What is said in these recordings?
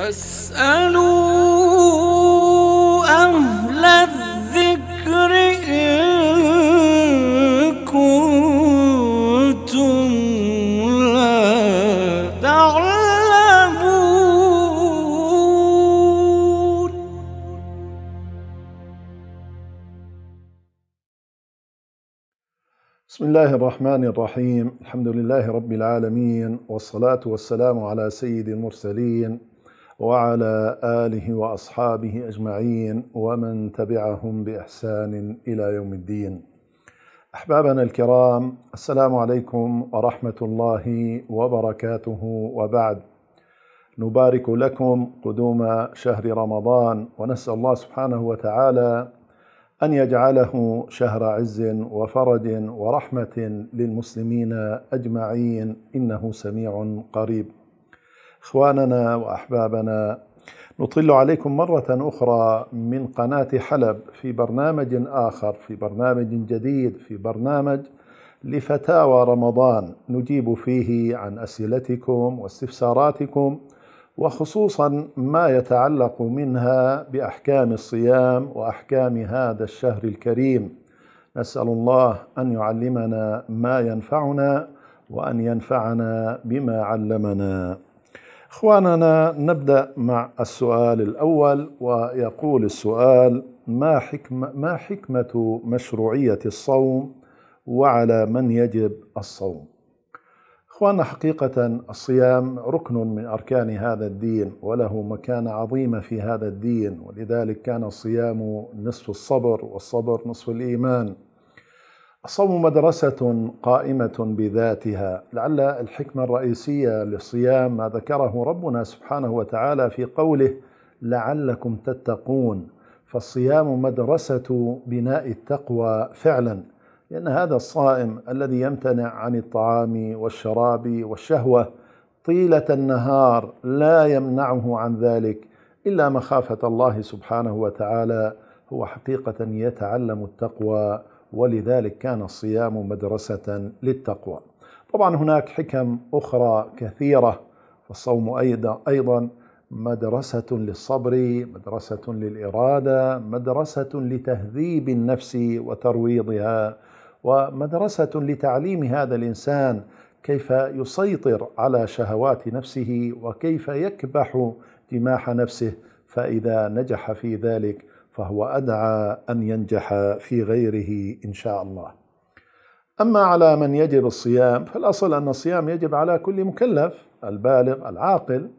فاسألوا أهل الذكر إن كنتم لا تعلمون بسم الله الرحمن الرحيم الحمد لله رب العالمين والصلاة والسلام على سيد المرسلين وعلى آله وأصحابه أجمعين ومن تبعهم بإحسان إلى يوم الدين أحبابنا الكرام السلام عليكم ورحمة الله وبركاته وبعد نبارك لكم قدوم شهر رمضان ونسأل الله سبحانه وتعالى أن يجعله شهر عز وفرج ورحمة للمسلمين أجمعين إنه سميع قريب إخواننا وأحبابنا نطل عليكم مرة أخرى من قناة حلب في برنامج آخر في برنامج جديد في برنامج لفتاوى رمضان نجيب فيه عن أسئلتكم واستفساراتكم وخصوصا ما يتعلق منها بأحكام الصيام وأحكام هذا الشهر الكريم نسأل الله أن يعلمنا ما ينفعنا وأن ينفعنا بما علمنا اخواننا نبدا مع السؤال الاول ويقول السؤال ما حكمه ما حكمه مشروعيه الصوم وعلى من يجب الصوم اخواننا حقيقه الصيام ركن من اركان هذا الدين وله مكانه عظيمه في هذا الدين ولذلك كان الصيام نصف الصبر والصبر نصف الايمان الصوم مدرسة قائمة بذاتها لعل الحكمة الرئيسية للصيام ما ذكره ربنا سبحانه وتعالى في قوله لعلكم تتقون فالصيام مدرسة بناء التقوى فعلا لأن هذا الصائم الذي يمتنع عن الطعام والشراب والشهوة طيلة النهار لا يمنعه عن ذلك إلا مخافة الله سبحانه وتعالى هو حقيقة يتعلم التقوى ولذلك كان الصيام مدرسة للتقوى طبعا هناك حكم أخرى كثيرة فالصوم أيضا مدرسة للصبر مدرسة للإرادة مدرسة لتهذيب النفس وترويضها ومدرسة لتعليم هذا الإنسان كيف يسيطر على شهوات نفسه وكيف يكبح جماح نفسه فإذا نجح في ذلك فهو أدعى أن ينجح في غيره إن شاء الله أما على من يجب الصيام فالأصل أن الصيام يجب على كل مكلف البالغ العاقل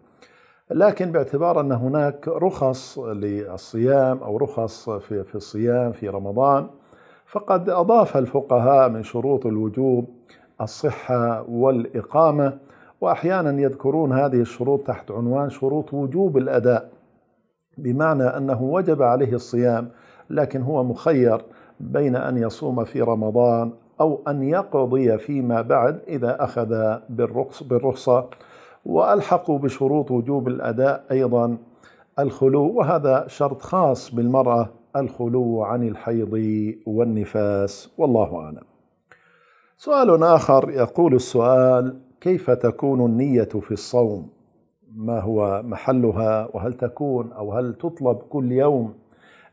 لكن باعتبار أن هناك رخص للصيام أو رخص في, الصيام في رمضان فقد أضاف الفقهاء من شروط الوجوب الصحة والإقامة وأحيانا يذكرون هذه الشروط تحت عنوان شروط وجوب الأداء بمعنى أنه وجب عليه الصيام لكن هو مخير بين أن يصوم في رمضان أو أن يقضي فيما بعد إذا أخذ بالرخص بالرخصة وألحقوا بشروط وجوب الأداء أيضا الخلو وهذا شرط خاص بالمرأة الخلو عن الحيض والنفاس والله أعلم سؤال آخر يقول السؤال كيف تكون النية في الصوم ما هو محلها وهل تكون أو هل تطلب كل يوم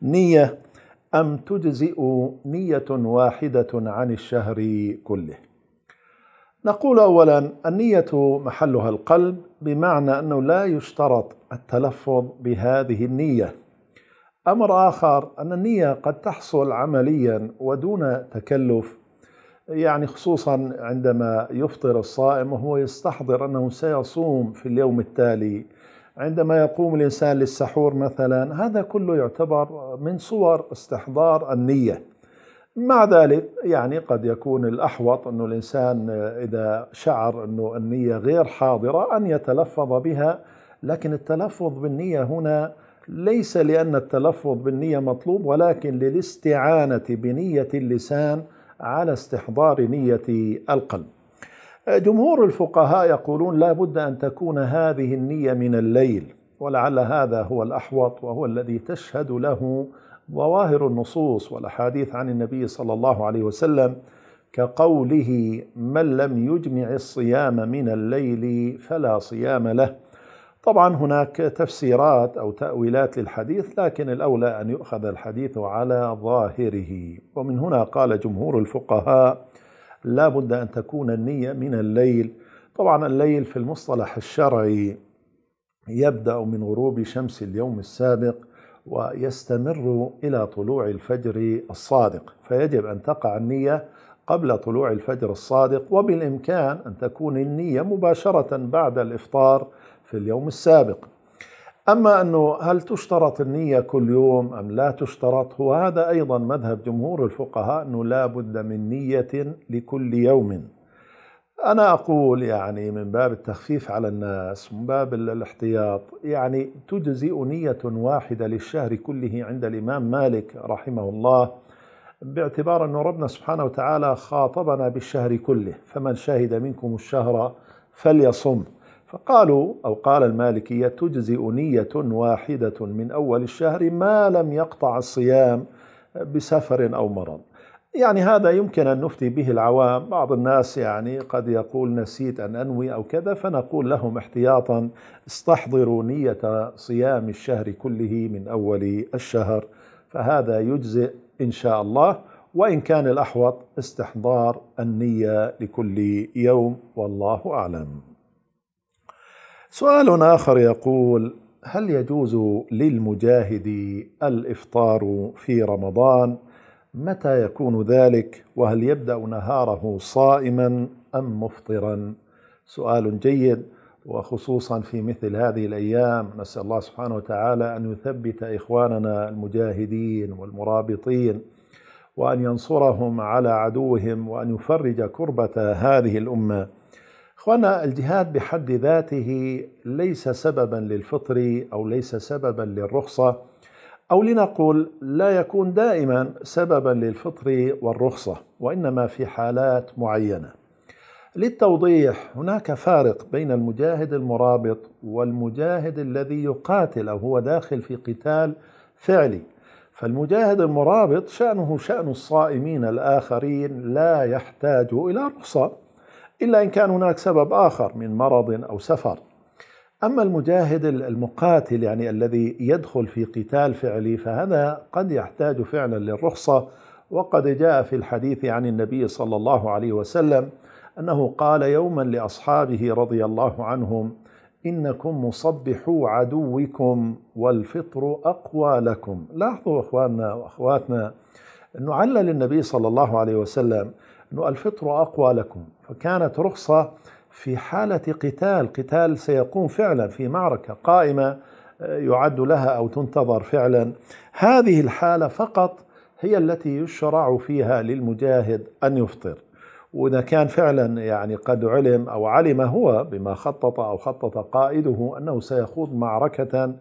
نية أم تجزئ نية واحدة عن الشهر كله نقول أولا النية محلها القلب بمعنى أنه لا يشترط التلفظ بهذه النية أمر آخر أن النية قد تحصل عمليا ودون تكلف يعني خصوصا عندما يفطر الصائم وهو يستحضر انه سيصوم في اليوم التالي عندما يقوم الانسان للسحور مثلا هذا كله يعتبر من صور استحضار النيه مع ذلك يعني قد يكون الاحوط انه الانسان اذا شعر انه النيه غير حاضره ان يتلفظ بها لكن التلفظ بالنيه هنا ليس لان التلفظ بالنيه مطلوب ولكن للاستعانه بنيه اللسان على استحضار نية القلب جمهور الفقهاء يقولون لا بد أن تكون هذه النية من الليل ولعل هذا هو الأحوط وهو الذي تشهد له ظواهر النصوص والأحاديث عن النبي صلى الله عليه وسلم كقوله من لم يجمع الصيام من الليل فلا صيام له طبعا هناك تفسيرات أو تأويلات للحديث لكن الأولى أن يؤخذ الحديث على ظاهره ومن هنا قال جمهور الفقهاء لا بد أن تكون النية من الليل طبعا الليل في المصطلح الشرعي يبدأ من غروب شمس اليوم السابق ويستمر إلى طلوع الفجر الصادق فيجب أن تقع النية قبل طلوع الفجر الصادق وبالإمكان أن تكون النية مباشرة بعد الإفطار في اليوم السابق أما أنه هل تشترط النية كل يوم أم لا تشترط هو هذا أيضا مذهب جمهور الفقهاء أنه لا بد من نية لكل يوم أنا أقول يعني من باب التخفيف على الناس من باب الاحتياط يعني تجزئ نية واحدة للشهر كله عند الإمام مالك رحمه الله باعتبار أن ربنا سبحانه وتعالى خاطبنا بالشهر كله فمن شهد منكم الشهر فليصم فقالوا أو قال المالكية تجزئ نية واحدة من أول الشهر ما لم يقطع الصيام بسفر أو مرض يعني هذا يمكن أن نفتي به العوام بعض الناس يعني قد يقول نسيت أن أنوي أو كذا فنقول لهم احتياطا استحضروا نية صيام الشهر كله من أول الشهر فهذا يجزئ إن شاء الله وإن كان الأحوط استحضار النية لكل يوم والله أعلم سؤال آخر يقول هل يجوز للمجاهد الإفطار في رمضان؟ متى يكون ذلك؟ وهل يبدأ نهاره صائما أم مفطرا؟ سؤال جيد وخصوصا في مثل هذه الأيام نسأل الله سبحانه وتعالى أن يثبت إخواننا المجاهدين والمرابطين وأن ينصرهم على عدوهم وأن يفرج كربة هذه الأمة اخوانا الجهاد بحد ذاته ليس سببا للفطر او ليس سببا للرخصه او لنقول لا يكون دائما سببا للفطر والرخصه وانما في حالات معينه للتوضيح هناك فارق بين المجاهد المرابط والمجاهد الذي يقاتل او هو داخل في قتال فعلي فالمجاهد المرابط شأنه شأن الصائمين الآخرين لا يحتاج إلى رخصة إلا إن كان هناك سبب آخر من مرض أو سفر أما المجاهد المقاتل يعني الذي يدخل في قتال فعلي فهذا قد يحتاج فعلا للرخصة وقد جاء في الحديث عن النبي صلى الله عليه وسلم أنه قال يوما لأصحابه رضي الله عنهم إنكم مصبحوا عدوكم والفطر أقوى لكم لاحظوا أخواننا وأخواتنا نعلل النبي صلى الله عليه وسلم أنه الفطر أقوى لكم فكانت رخصة في حالة قتال قتال سيقوم فعلا في معركة قائمة آه، يعد لها أو تنتظر فعلا هذه الحالة فقط هي التي يشرع فيها للمجاهد أن يفطر وإذا كان فعلا يعني قد علم أو علم هو بما خطط أو خطط قائده أنه سيخوض معركة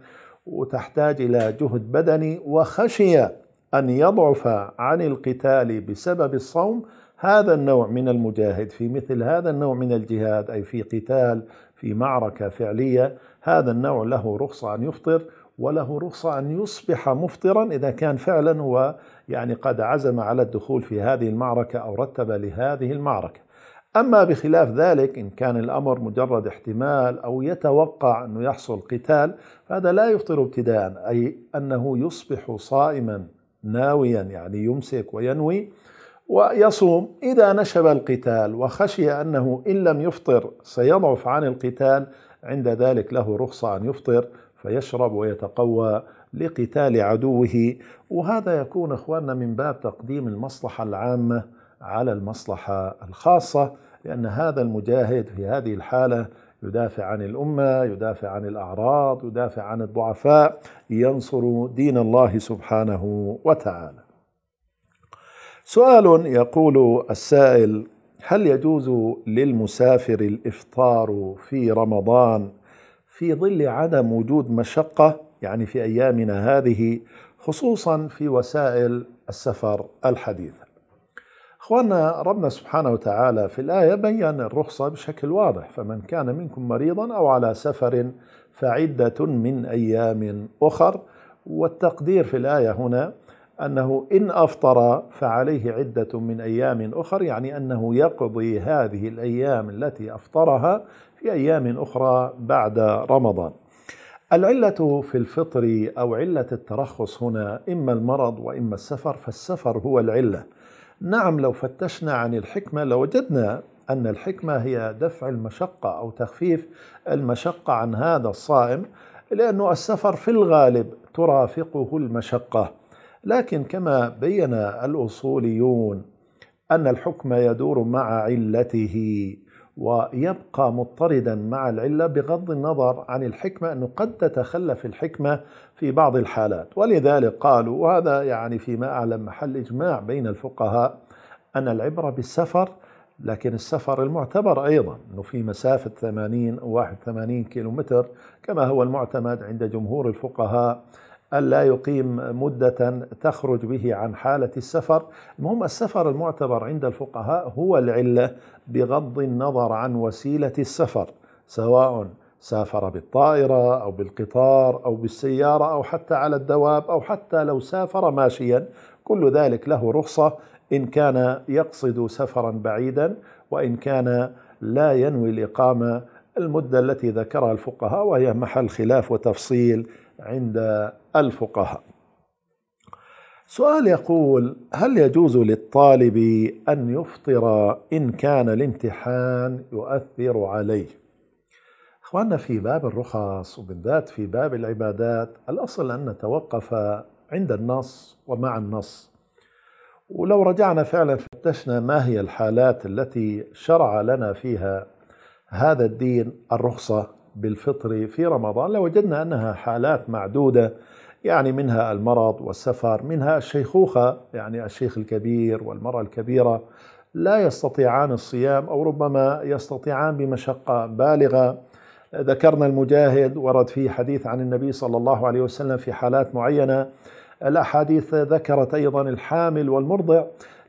وتحتاج إلى جهد بدني وخشي أن يضعف عن القتال بسبب الصوم هذا النوع من المجاهد في مثل هذا النوع من الجهاد أي في قتال في معركة فعلية هذا النوع له رخصة أن يفطر وله رخصة أن يصبح مفطرا إذا كان فعلا هو يعني قد عزم على الدخول في هذه المعركة أو رتب لهذه المعركة أما بخلاف ذلك إن كان الأمر مجرد احتمال أو يتوقع أنه يحصل قتال فهذا لا يفطر ابتداء أي أنه يصبح صائما ناويا يعني يمسك وينوي ويصوم إذا نشب القتال وخشي أنه إن لم يفطر سيضعف عن القتال عند ذلك له رخصة أن يفطر فيشرب ويتقوى لقتال عدوه وهذا يكون إخواننا من باب تقديم المصلحة العامة على المصلحة الخاصة لأن هذا المجاهد في هذه الحالة يدافع عن الأمة يدافع عن الأعراض يدافع عن الضعفاء ينصر دين الله سبحانه وتعالى سؤال يقول السائل هل يجوز للمسافر الإفطار في رمضان في ظل عدم وجود مشقة يعني في أيامنا هذه خصوصا في وسائل السفر الحديثة اخواننا ربنا سبحانه وتعالى في الآية بين الرخصة بشكل واضح فمن كان منكم مريضا أو على سفر فعدة من أيام أخر والتقدير في الآية هنا أنه إن أفطر فعليه عدة من أيام أخر يعني أنه يقضي هذه الأيام التي أفطرها في أيام أخرى بعد رمضان العلة في الفطر أو علة الترخص هنا إما المرض وإما السفر فالسفر هو العلة نعم لو فتشنا عن الحكمة لوجدنا أن الحكمة هي دفع المشقة أو تخفيف المشقة عن هذا الصائم لأنه السفر في الغالب ترافقه المشقة لكن كما بين الأصوليون أن الحكم يدور مع علته ويبقى مضطردا مع العلة بغض النظر عن الحكمة أنه قد تتخلف الحكمة في بعض الحالات ولذلك قالوا وهذا يعني فيما أعلم محل إجماع بين الفقهاء أن العبرة بالسفر لكن السفر المعتبر أيضا أنه في مسافة 80 أو 81 كيلومتر كما هو المعتمد عند جمهور الفقهاء ألا يقيم مدة تخرج به عن حالة السفر المهم السفر المعتبر عند الفقهاء هو العلة بغض النظر عن وسيلة السفر سواء سافر بالطائرة أو بالقطار أو بالسيارة أو حتى على الدواب أو حتى لو سافر ماشيا كل ذلك له رخصة إن كان يقصد سفرا بعيدا وإن كان لا ينوي الإقامة المدة التي ذكرها الفقهاء وهي محل خلاف وتفصيل عند الفقهاء سؤال يقول هل يجوز للطالب أن يفطر إن كان الامتحان يؤثر عليه أخواننا في باب الرخص وبالذات في باب العبادات الأصل أن نتوقف عند النص ومع النص ولو رجعنا فعلا فتشنا ما هي الحالات التي شرع لنا فيها هذا الدين الرخصة بالفطر في رمضان لوجدنا أنها حالات معدودة يعني منها المرض والسفر منها الشيخوخة يعني الشيخ الكبير والمرأة الكبيرة لا يستطيعان الصيام أو ربما يستطيعان بمشقة بالغة ذكرنا المجاهد ورد فيه حديث عن النبي صلى الله عليه وسلم في حالات معينة الأحاديث ذكرت أيضا الحامل والمرضع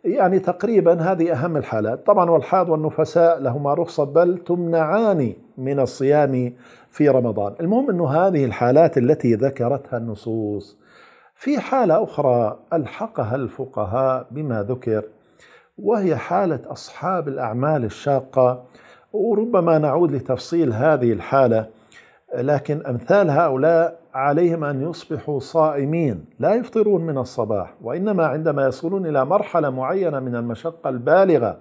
يعني تقريبا هذه أهم الحالات طبعا والحاض والنفساء لهما رخصة بل تمنعان من الصيام في رمضان المهم أن هذه الحالات التي ذكرتها النصوص في حالة أخرى ألحقها الفقهاء بما ذكر وهي حالة أصحاب الأعمال الشاقة وربما نعود لتفصيل هذه الحالة لكن أمثال هؤلاء عليهم أن يصبحوا صائمين لا يفطرون من الصباح وإنما عندما يصلون إلى مرحلة معينة من المشقة البالغة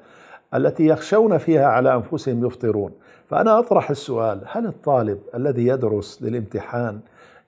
التي يخشون فيها على انفسهم يفطرون فانا اطرح السؤال هل الطالب الذي يدرس للامتحان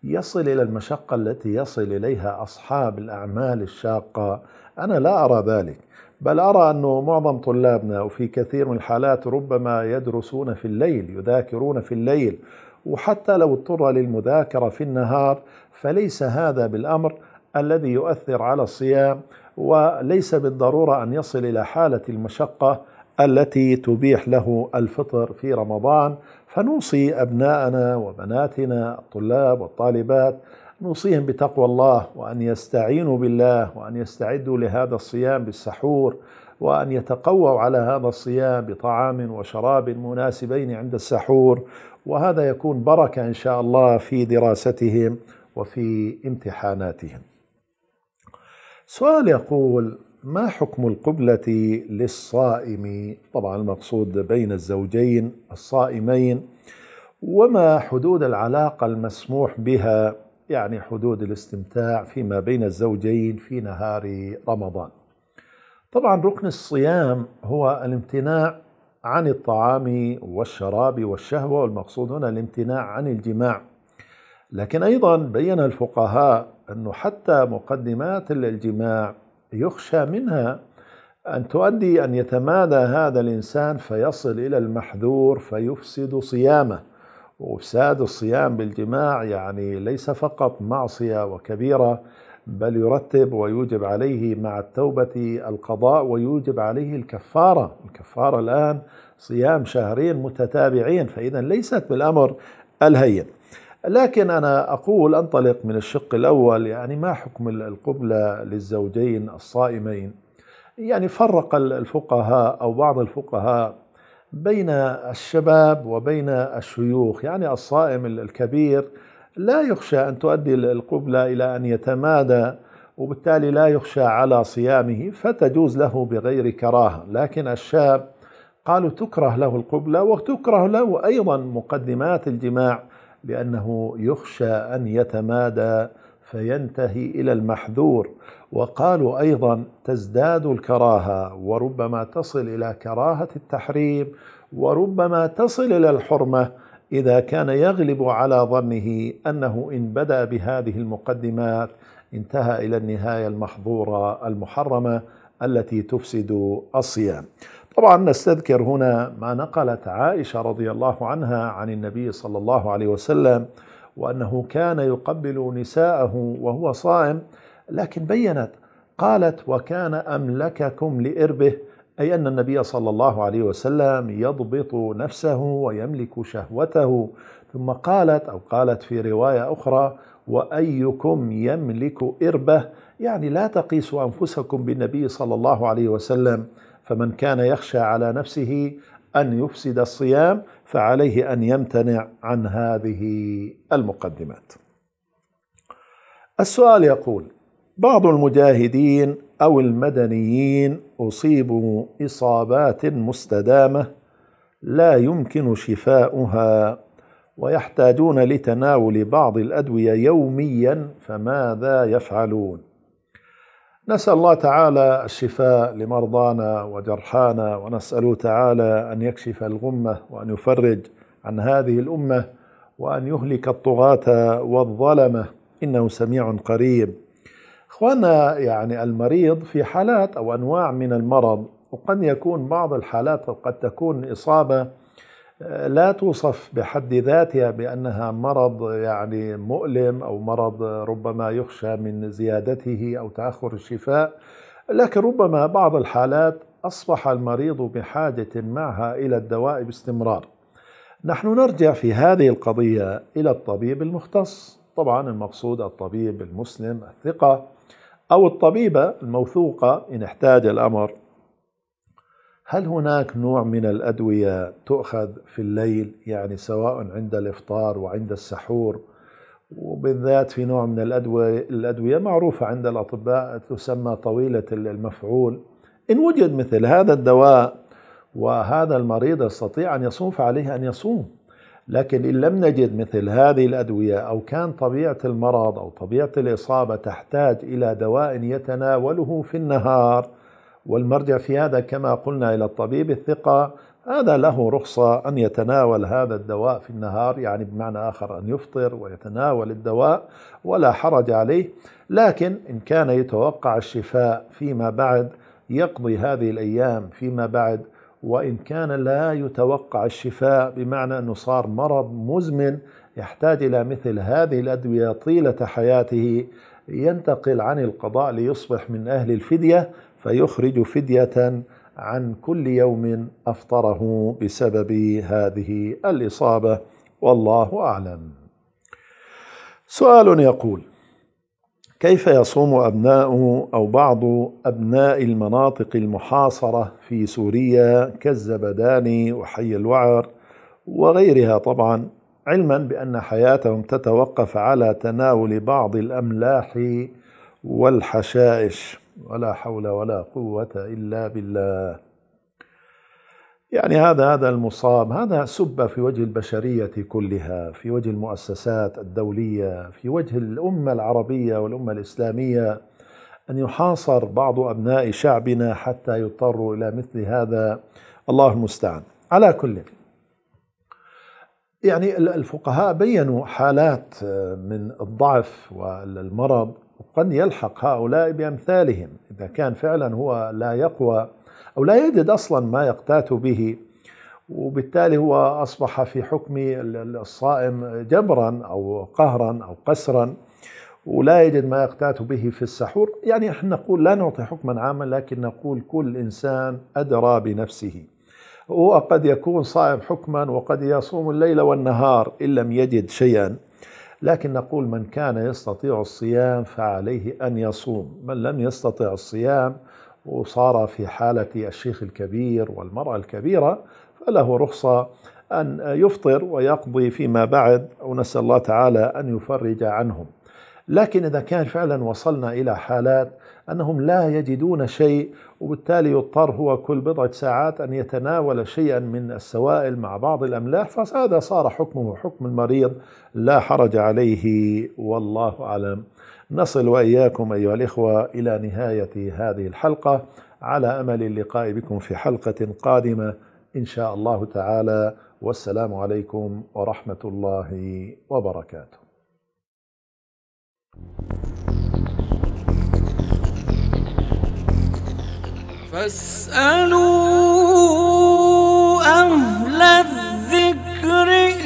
يصل الى المشقه التي يصل اليها اصحاب الاعمال الشاقه انا لا ارى ذلك بل أرى أنه معظم طلابنا وفي كثير من الحالات ربما يدرسون في الليل يذاكرون في الليل وحتى لو اضطر للمذاكرة في النهار فليس هذا بالأمر الذي يؤثر على الصيام وليس بالضرورة أن يصل إلى حالة المشقة التي تبيح له الفطر في رمضان فنوصي أبناءنا وبناتنا الطلاب والطالبات نوصيهم بتقوى الله وأن يستعينوا بالله وأن يستعدوا لهذا الصيام بالسحور وأن يتقووا على هذا الصيام بطعام وشراب مناسبين عند السحور وهذا يكون بركة إن شاء الله في دراستهم وفي امتحاناتهم سؤال يقول ما حكم القبلة للصائم طبعا المقصود بين الزوجين الصائمين وما حدود العلاقة المسموح بها يعني حدود الاستمتاع فيما بين الزوجين في نهار رمضان طبعا ركن الصيام هو الامتناع عن الطعام والشراب والشهوة والمقصود هنا الامتناع عن الجماع لكن أيضا بين الفقهاء أنه حتى مقدمات الجماع يخشى منها أن تؤدي أن يتمادى هذا الإنسان فيصل إلى المحذور فيفسد صيامه وإفساد الصيام بالجماع يعني ليس فقط معصية وكبيرة بل يرتب ويوجب عليه مع التوبة القضاء ويوجب عليه الكفارة الكفارة الآن صيام شهرين متتابعين فإذا ليست بالأمر الهين لكن أنا أقول أنطلق من الشق الأول يعني ما حكم القبلة للزوجين الصائمين يعني فرق الفقهاء أو بعض الفقهاء بين الشباب وبين الشيوخ يعني الصائم الكبير لا يخشى أن تؤدي القبلة إلى أن يتمادى وبالتالي لا يخشى على صيامه فتجوز له بغير كراهة لكن الشاب قالوا تكره له القبلة وتكره له أيضا مقدمات الجماع لأنه يخشى أن يتمادى فينتهي إلى المحذور وقالوا أيضا تزداد الكراهة وربما تصل إلى كراهة التحريم وربما تصل إلى الحرمة إذا كان يغلب على ظنه أنه إن بدأ بهذه المقدمات انتهى إلى النهاية المحظورة المحرمة التي تفسد الصيام طبعا نستذكر هنا ما نقلت عائشة رضي الله عنها عن النبي صلى الله عليه وسلم وأنه كان يقبل نساءه وهو صائم لكن بينت قالت وكان أملككم لإربه أي أن النبي صلى الله عليه وسلم يضبط نفسه ويملك شهوته ثم قالت أو قالت في رواية أخرى وأيكم يملك إربه يعني لا تقيسوا أنفسكم بالنبي صلى الله عليه وسلم فمن كان يخشى على نفسه أن يفسد الصيام فعليه أن يمتنع عن هذه المقدمات السؤال يقول بعض المجاهدين أو المدنيين أصيبوا إصابات مستدامة لا يمكن شفاؤها ويحتاجون لتناول بعض الأدوية يوميا فماذا يفعلون نسأل الله تعالى الشفاء لمرضانا وجرحانا ونسأله تعالى أن يكشف الغمة وأن يفرج عن هذه الأمة وأن يهلك الطغاة والظلمة إنه سميع قريب إخوانا يعني المريض في حالات أو أنواع من المرض وقد يكون بعض الحالات قد تكون إصابة لا توصف بحد ذاتها بأنها مرض يعني مؤلم أو مرض ربما يخشى من زيادته أو تأخر الشفاء لكن ربما بعض الحالات أصبح المريض بحاجة معها إلى الدواء باستمرار نحن نرجع في هذه القضية إلى الطبيب المختص طبعا المقصود الطبيب المسلم الثقة أو الطبيبة الموثوقة إن احتاج الأمر هل هناك نوع من الأدوية تؤخذ في الليل يعني سواء عند الإفطار وعند السحور وبالذات في نوع من الأدوية, الأدوية معروفة عند الأطباء تسمى طويلة المفعول إن وجد مثل هذا الدواء وهذا المريض يستطيع أن يصوم فعليه أن يصوم لكن إن لم نجد مثل هذه الأدوية أو كان طبيعة المرض أو طبيعة الإصابة تحتاج إلى دواء يتناوله في النهار والمرجع في هذا كما قلنا إلى الطبيب الثقة هذا له رخصة أن يتناول هذا الدواء في النهار يعني بمعنى آخر أن يفطر ويتناول الدواء ولا حرج عليه لكن إن كان يتوقع الشفاء فيما بعد يقضي هذه الأيام فيما بعد وإن كان لا يتوقع الشفاء بمعنى أنه صار مرض مزمن يحتاج إلى مثل هذه الأدوية طيلة حياته ينتقل عن القضاء ليصبح من أهل الفدية فيخرج فدية عن كل يوم أفطره بسبب هذه الإصابة والله أعلم سؤال يقول كيف يصوم أبناء أو بعض أبناء المناطق المحاصرة في سوريا كالزبداني وحي الوعر وغيرها طبعا علما بأن حياتهم تتوقف على تناول بعض الأملاح والحشائش ولا حول ولا قوة إلا بالله يعني هذا هذا المصاب هذا سب في وجه البشرية كلها في وجه المؤسسات الدولية في وجه الأمة العربية والأمة الإسلامية أن يحاصر بعض أبناء شعبنا حتى يضطروا إلى مثل هذا الله المستعان على كل يعني الفقهاء بينوا حالات آه، من الضعف والمرض قد يلحق هؤلاء بأمثالهم إذا كان فعلا هو لا يقوى أو لا يجد أصلا ما يقتات به وبالتالي هو أصبح في حكم الصائم جبرا أو قهرا أو قسرا ولا يجد ما يقتات به في السحور يعني احنا نقول لا نعطي حكما عاما لكن نقول كل إنسان أدرى بنفسه وقد يكون صائم حكما وقد يصوم الليل والنهار إن لم يجد شيئا لكن نقول من كان يستطيع الصيام فعليه أن يصوم من لم يستطع الصيام وصار في حالة الشيخ الكبير والمرأة الكبيرة فله رخصة أن يفطر ويقضي فيما بعد ونسأل الله تعالى أن يفرج عنهم لكن إذا كان فعلا وصلنا إلى حالات أنهم لا يجدون شيء وبالتالي يضطر هو كل بضعة ساعات أن يتناول شيئا من السوائل مع بعض الأملاح فهذا صار حكمه حكم المريض لا حرج عليه والله أعلم نصل وإياكم أيها الإخوة إلى نهاية هذه الحلقة على أمل اللقاء بكم في حلقة قادمة إن شاء الله تعالى والسلام عليكم ورحمة الله وبركاته فاسألوا أهل الذكر